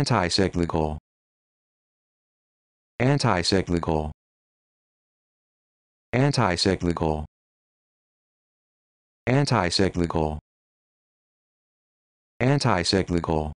Anticyclical. Anticyclical. Anticyclical. Anticyclical. cyclical